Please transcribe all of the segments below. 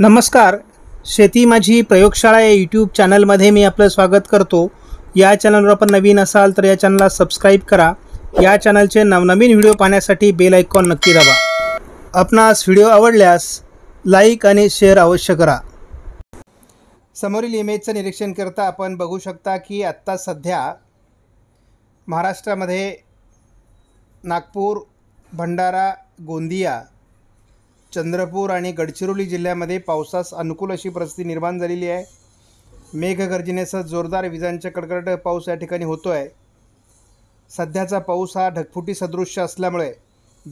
नमस्कार शेती माझी प्रयोगशाळा या यूट्यूब चॅनलमध्ये मी आपलं स्वागत करतो या चॅनलवर आपण नवीन असाल तर या चॅनलला सबस्क्राईब करा या चॅनलचे नवनवीन व्हिडिओ पाहण्यासाठी बेल आयकॉन नक्की दाबा आपणास व्हिडिओ आवडल्यास लाईक आणि शेअर अवश्य करा समोरील इमेजचं निरीक्षण करता आपण बघू शकता की आत्ता सध्या महाराष्ट्रामध्ये नागपूर भंडारा गोंदिया चंद्रपूर आणि गडचिरोली जिल्ह्यामध्ये पावसास अनुकूल अशी परिस्थिती निर्माण झालेली आहे मेघगर्जनेसह जोरदार विजांच्या कडकडाट पाऊस या ठिकाणी होतो आहे सध्याचा पाऊस हा ढगफुटी सदृश्य असल्यामुळे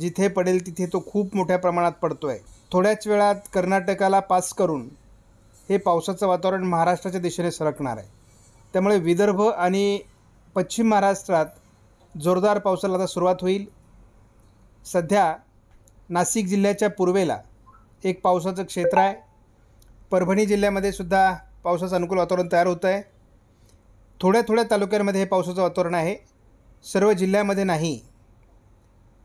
जिथे पडेल तिथे तो खूप मोठ्या प्रमाणात पडतो आहे थोड्याच वेळात कर्नाटकाला पास करून हे पावसाचं वातावरण महाराष्ट्राच्या दिशेने सरकणार आहे त्यामुळे विदर्भ आणि पश्चिम महाराष्ट्रात जोरदार पावसाला आता सुरुवात होईल सध्या नाशिक जिल्ह्याच्या पूर्वेला एक पावसाचं क्षेत्र आहे परभणी जिल्ह्यामध्ये सुद्धा पावसाचं अनुकूल वातावरण तयार होतं आहे थोड्या थोड्या तालुक्यांमध्ये हे पावसाचं वातावरण आहे सर्व जिल्ह्यामध्ये नाही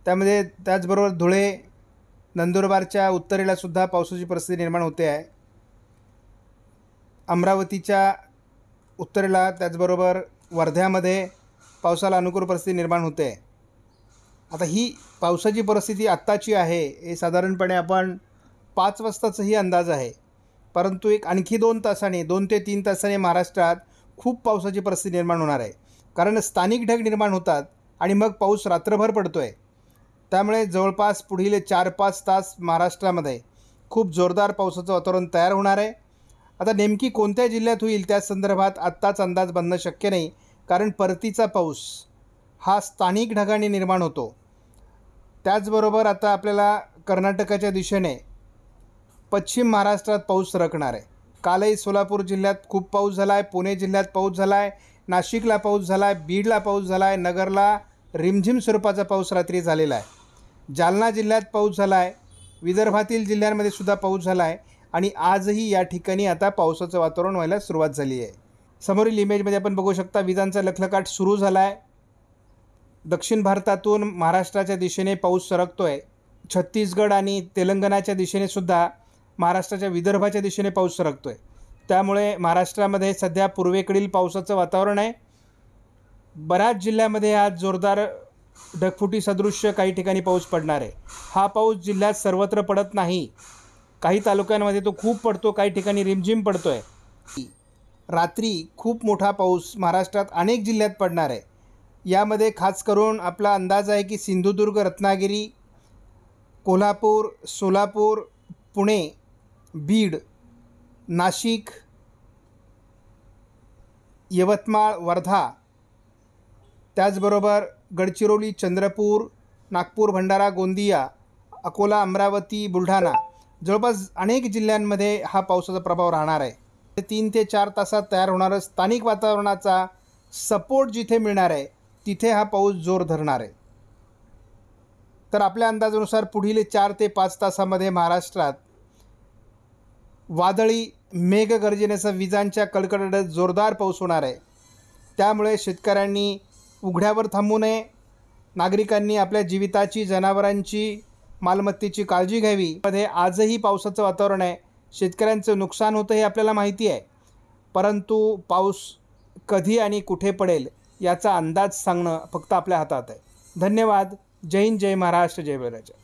त्यामध्ये त्याचबरोबर धुळे नंदुरबारच्या उत्तरेला सुद्धा पावसाची परिस्थिती निर्माण होते आहे अमरावतीच्या उत्तरेला त्याचबरोबर वर्ध्यामध्ये पावसाला अनुकूल परिस्थिती निर्माण होते आहे आता ही पावसाची परिस्थिती आत्ताची आहे हे साधारणपणे आपण पाच वाजताचाही अंदाज आहे परंतु एक आणखी दोन तासाने दोन ते तीन तासाने महाराष्ट्रात खूप पावसाची परिस्थिती निर्माण होणार आहे कारण स्थानिक ढग निर्माण होतात आणि मग पाऊस रात्रभर पडतो आहे त्यामुळे जवळपास पुढील चार पाच तास महाराष्ट्रामध्ये खूप जोरदार पावसाचं वातावरण तयार होणार आहे आता नेमकी कोणत्या जिल्ह्यात होईल त्या संदर्भात आत्ताच अंदाज बनणं शक्य नाही कारण परतीचा पाऊस हा स्थानिक ढगाने निर्माण होतो त्याचबरोबर आता आपल्याला कर्नाटकाच्या दिशेने पश्चिम महाराष्ट्रात पाऊस सरकणार आहे कालही सोलापूर जिल्ह्यात खूप पाऊस झाला आहे पुणे जिल्ह्यात पाऊस झाला आहे नाशिकला पाऊस झाला आहे बीडला पाऊस झाला आहे नगरला रिमझिम स्वरूपाचा पाऊस रात्री झालेला आहे जालना जिल्ह्यात पाऊस झाला आहे विदर्भातील जिल्ह्यांमध्ये सुद्धा पाऊस झाला आहे आणि आजही या ठिकाणी आता पावसाचं वातावरण व्हायला सुरुवात झाली आहे समोरील इमेजमध्ये आपण बघू शकता विजांचा लखलकाट सुरू झाला आहे दक्षिण भारतातून महाराष्ट्राच्या दिशेने पाऊस सरकतो आहे छत्तीसगड आणि तेलंगणाच्या दिशेने सुद्धा महाराष्ट्राच्या विदर्भाच्या दिशेने पाऊस सरकतो आहे त्यामुळे महाराष्ट्रामध्ये सध्या पूर्वेकडील पावसाचं वातावरण आहे बऱ्याच जिल्ह्यामध्ये आज जोरदार ढगफुटी सदृश्य काही ठिकाणी पाऊस पडणार आहे हा पाऊस जिल्ह्यात सर्वत्र पडत नाही काही तालुक्यांमध्ये तो खूप पडतो काही ठिकाणी रिमझिम पडतो आहे रात्री खूप मोठा पाऊस महाराष्ट्रात अनेक जिल्ह्यात पडणार आहे यामध्ये खास करून आपला अंदाज आहे की सिंधुदुर्ग रत्नागिरी कोल्हापूर सोलापूर पुणे बीड नाशिक यवतमाळ वर्धा त्याचबरोबर गडचिरोली चंद्रपूर नागपूर भंडारा गोंदिया अकोला अमरावती बुलढाणा जवळपास अनेक जिल्ह्यांमध्ये हा पावसाचा प्रभाव राहणार आहे तीन ते चार तासात तयार होणारं स्थानिक वातावरणाचा सपोर्ट जिथे मिळणार आहे तिथे हा पाऊस जोर धरणार आहे तर आपल्या अंदाजानुसार पुढील चार ते पाच तासामध्ये महाराष्ट्रात वादळी मेघगर्जनेसह विजांच्या कडकडाट जोरदार पाऊस होणार आहे त्यामुळे शेतकऱ्यांनी उघड्यावर थांबू नये नागरिकांनी आपल्या जीवितांची जनावरांची मालमत्तेची काळजी घ्यावी मध्ये आजही पावसाचं वातावरण आहे शेतकऱ्यांचं नुकसान होतं हे आपल्याला माहिती आहे परंतु पाऊस कधी आणि कुठे पडेल याचा अंदाज सांगणं फक्त आपल्या हातात आहे धन्यवाद जय हिंद जय महाराष्ट्र जय बैराजा